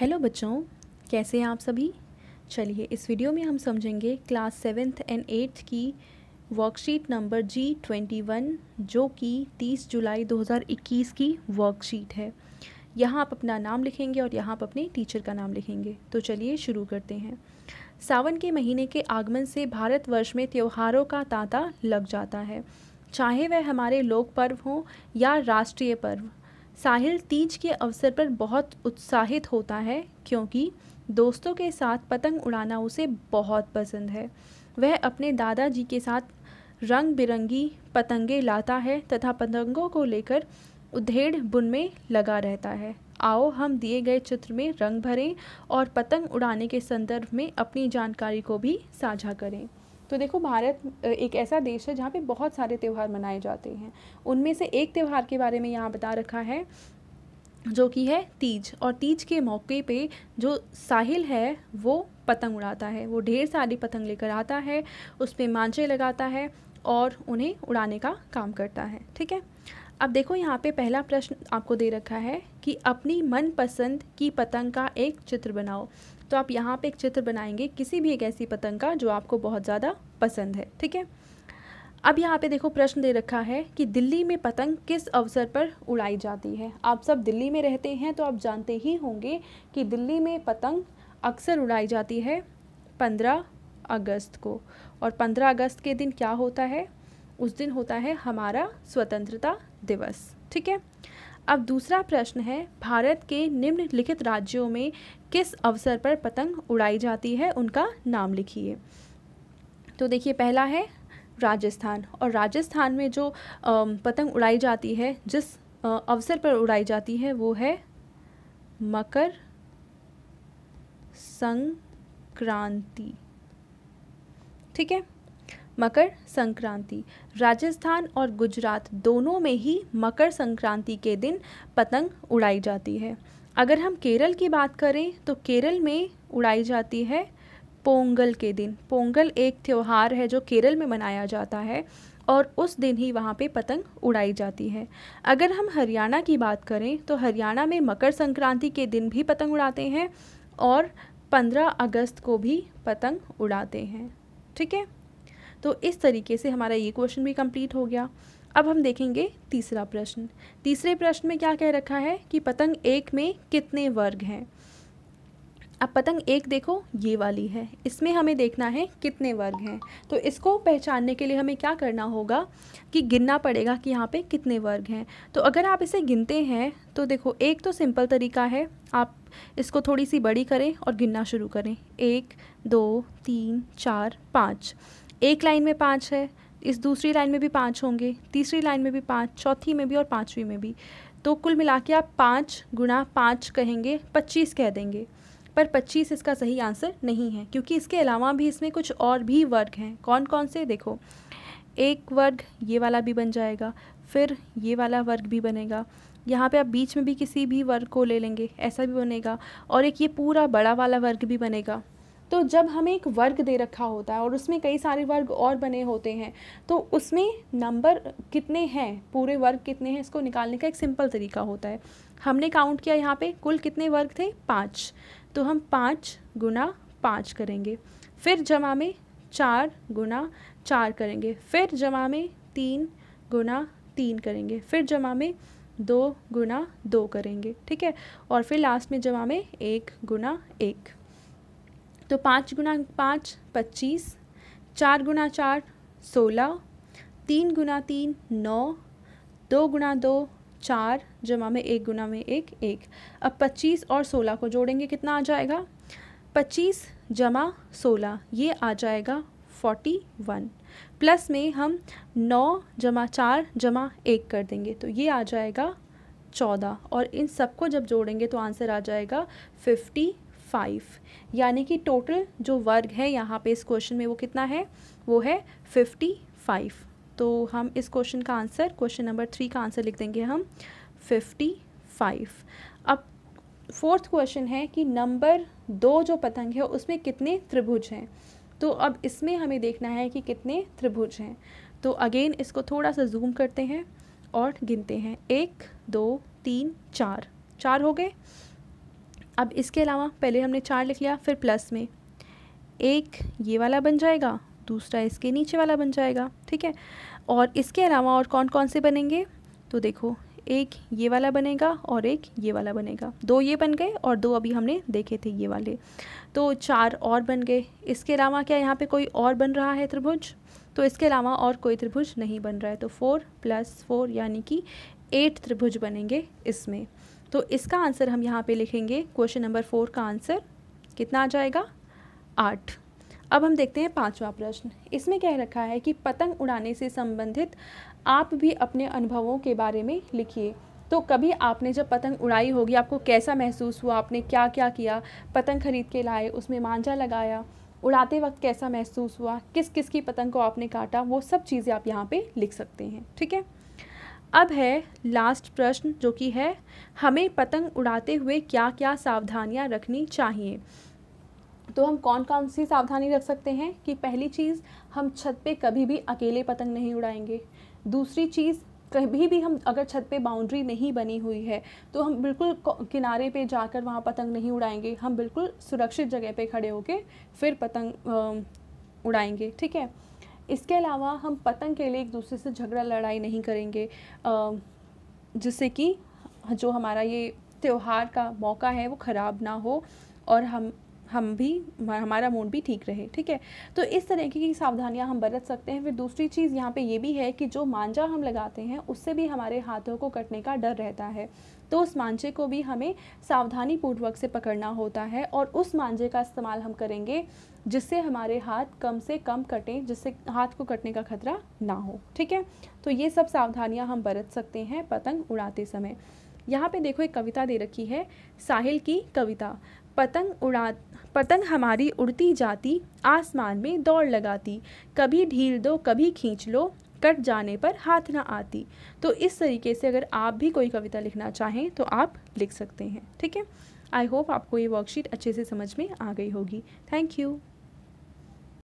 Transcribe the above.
hello बच्चों कैसे हैं आप सभी चलिए इस वीडियो में हम समझेंगे क्लास सेवेंथ एंड एट्थ की worksheet number G twenty one जो कि तीस जुलाई दो हज़ार इक्कीस की वर्कशीट है यहाँ आप अपना नाम लिखेंगे और यहाँ आप अपने टीचर का नाम लिखेंगे तो चलिए शुरू करते हैं सावन के महीने के आगमन से भारतवर्ष में त्योहारों का तांता लग जाता है चाहे वह हमारे लोक पर्व हों या राष्ट्रीय पर्व साहिल तीज के अवसर पर बहुत उत्साहित होता है क्योंकि दोस्तों के साथ पतंग उड़ाना उसे बहुत पसंद है वह अपने दादाजी के साथ रंग बिरंगी पतंगे लाता है तथा पतंगों को लेकर उधेड़ बुन में लगा रहता है आओ हम दिए गए चित्र में रंग भरें और पतंग उड़ाने के संदर्भ में अपनी जानकारी को भी साझा करें तो देखो भारत एक ऐसा देश है जहाँ पे बहुत सारे त्यौहार मनाए जाते हैं उनमें से एक त्यौहार के बारे में यहाँ बता रखा है जो कि है तीज और तीज के मौके पे जो साहिल है वो पतंग उड़ाता है वो ढेर सारी पतंग लेकर आता है उस पर मांझे लगाता है और उन्हें उड़ाने का काम करता है ठीक है अब देखो यहाँ पे पहला प्रश्न आपको दे रखा है कि अपनी मनपसंद की पतंग का एक चित्र बनाओ तो आप यहाँ पे एक चित्र बनाएंगे किसी भी एक ऐसी पतंग का जो आपको बहुत ज़्यादा पसंद है ठीक है अब यहाँ पे देखो प्रश्न दे रखा है कि दिल्ली में पतंग किस अवसर पर उड़ाई जाती है आप सब दिल्ली में रहते हैं तो आप जानते ही होंगे कि दिल्ली में पतंग अक्सर उड़ाई जाती है पंद्रह अगस्त को और पंद्रह अगस्त के दिन क्या होता है उस दिन होता है हमारा स्वतंत्रता दिवस ठीक है अब दूसरा प्रश्न है भारत के निम्नलिखित राज्यों में किस अवसर पर पतंग उड़ाई जाती है उनका नाम लिखिए तो देखिए पहला है राजस्थान और राजस्थान में जो पतंग उड़ाई जाती है जिस अवसर पर उड़ाई जाती है वो है मकर संक्रांति ठीक है मकर संक्रांति राजस्थान और गुजरात दोनों में ही मकर संक्रांति के दिन पतंग उड़ाई जाती है अगर हम केरल की बात करें तो केरल में उड़ाई जाती है पोंगल के दिन पोंगल एक त्यौहार है जो केरल में मनाया जाता है और उस दिन ही वहाँ पे पतंग उड़ाई जाती है अगर हम हरियाणा की बात करें तो हरियाणा में मकर संक्रांति के दिन भी पतंग उड़ाते हैं और पंद्रह अगस्त को भी पतंग उड़ाते हैं ठीक है तो इस तरीके से हमारा ये क्वेश्चन भी कंप्लीट हो गया अब हम देखेंगे तीसरा प्रश्न तीसरे प्रश्न में क्या कह रखा है कि पतंग एक में कितने वर्ग हैं अब पतंग एक देखो ये वाली है इसमें हमें देखना है कितने वर्ग हैं तो इसको पहचानने के लिए हमें क्या करना होगा कि गिनना पड़ेगा कि यहाँ पे कितने वर्ग हैं तो अगर आप इसे गिनते हैं तो देखो एक तो सिंपल तरीका है आप इसको थोड़ी सी बड़ी करें और गिनना शुरू करें एक दो तीन चार पाँच एक लाइन में पाँच है इस दूसरी लाइन में भी पाँच होंगे तीसरी लाइन में भी पाँच चौथी में भी और पाँचवीं में भी तो कुल मिला के आप पाँच गुणा पाँच कहेंगे पच्चीस कह देंगे पर पच्चीस इसका सही आंसर नहीं है क्योंकि इसके अलावा भी इसमें कुछ और भी वर्ग हैं कौन कौन से देखो एक वर्ग ये वाला भी बन जाएगा फिर ये वाला वर्ग भी बनेगा यहाँ पे आप बीच में भी किसी भी वर्ग को ले लेंगे ऐसा भी बनेगा और एक ये पूरा बड़ा वाला वर्ग भी बनेगा तो जब हमें एक वर्ग दे रखा होता है और उसमें कई सारे वर्ग और बने होते हैं तो उसमें नंबर कितने हैं पूरे वर्ग कितने हैं इसको निकालने का एक सिंपल तरीका होता है हमने काउंट किया यहाँ पे कुल कितने वर्ग थे पाँच तो हम पाँच गुना पाँच करेंगे फिर जमा में चार गुना चार करेंगे फिर जमा में तीन गुना तीन करेंगे फिर जमा में दो गुना दो करेंगे ठीक है और फिर लास्ट में जमा में एक गुना एक तो पाँच गुना पाँच पच्चीस चार गुना चार सोलह तीन गुना तीन नौ दो गुना दो चार जमा में एक गुना में एक एक अब पच्चीस और सोलह को जोड़ेंगे कितना आ जाएगा पच्चीस जमा सोलह ये आ जाएगा फोर्टी वन प्लस में हम नौ जमा चार जमा एक कर देंगे तो ये आ जाएगा चौदह और इन सबको जब जोड़ेंगे तो आंसर आ जाएगा फिफ्टी फाइव यानी कि टोटल जो वर्ग है यहाँ पे इस क्वेश्चन में वो कितना है वो है फिफ्टी फाइव तो हम इस क्वेश्चन का आंसर क्वेश्चन नंबर थ्री का आंसर लिख देंगे हम फिफ्टी फाइव अब फोर्थ क्वेश्चन है कि नंबर दो जो पतंग है उसमें कितने त्रिभुज हैं तो अब इसमें हमें देखना है कि कितने त्रिभुज हैं तो अगेन इसको थोड़ा सा जूम करते हैं और गिनते हैं एक दो तीन चार चार हो गए अब इसके अलावा पहले हमने चार लिख लिया फिर प्लस में एक ये वाला बन जाएगा दूसरा इसके नीचे वाला बन जाएगा ठीक है और इसके अलावा और कौन कौन से बनेंगे तो देखो एक ये वाला बनेगा और एक ये वाला बनेगा दो ये बन गए और दो अभी हमने देखे थे ये वाले तो चार और बन गए इसके अलावा क्या यहाँ पे कोई और बन रहा है त्रिभुज तो इसके अलावा और कोई त्रिभुज नहीं बन रहा है तो फोर प्लस फोर यानी कि एट त्रिभुज बनेंगे इसमें तो इसका आंसर हम यहाँ पे लिखेंगे क्वेश्चन नंबर फोर का आंसर कितना आ जाएगा आठ अब हम देखते हैं पांचवा प्रश्न इसमें कह रखा है कि पतंग उड़ाने से संबंधित आप भी अपने अनुभवों के बारे में लिखिए तो कभी आपने जब पतंग उड़ाई होगी आपको कैसा महसूस हुआ आपने क्या क्या किया पतंग खरीद के लाए उसमें मांझा लगाया उड़ाते वक्त कैसा महसूस हुआ किस किस की पतंग को आपने काटा वो सब चीज़ें आप यहाँ पे लिख सकते हैं ठीक है अब है लास्ट प्रश्न जो कि है हमें पतंग उड़ाते हुए क्या क्या सावधानियां रखनी चाहिए तो हम कौन कौन सी सावधानी रख सकते हैं कि पहली चीज़ हम छत पे कभी भी अकेले पतंग नहीं उड़ाएंगे दूसरी चीज़ कभी भी हम अगर छत पे बाउंड्री नहीं बनी हुई है तो हम बिल्कुल किनारे पे जाकर वहाँ पतंग नहीं उड़ाएंगे हम बिल्कुल सुरक्षित जगह पे खड़े होके फिर पतंग उड़ाएंगे ठीक है इसके अलावा हम पतंग के लिए एक दूसरे से झगड़ा लड़ाई नहीं करेंगे जिससे कि जो हमारा ये त्यौहार का मौका है वो ख़राब ना हो और हम हम भी हमारा मूड भी ठीक रहे ठीक है तो इस तरीके की सावधानियां हम बरत सकते हैं फिर दूसरी चीज़ यहाँ पे ये भी है कि जो मांजा हम लगाते हैं उससे भी हमारे हाथों को कटने का डर रहता है तो उस मांझे को भी हमें सावधानी पूर्वक से पकड़ना होता है और उस मांझे का इस्तेमाल हम करेंगे जिससे हमारे हाथ कम से कम कटें जिससे हाथ को कटने का खतरा ना हो ठीक है तो ये सब सावधानियाँ हम बरत सकते हैं पतंग उड़ाते समय यहाँ पे देखो एक कविता दे रखी है साहिल की कविता पतंग उड़ा पतंग हमारी उड़ती जाती आसमान में दौड़ लगाती कभी ढील दो कभी खींच लो कट जाने पर हाथ ना आती तो इस तरीके से अगर आप भी कोई कविता लिखना चाहें तो आप लिख सकते हैं ठीक है आई होप आपको ये वर्कशीट अच्छे से समझ में आ गई होगी थैंक यू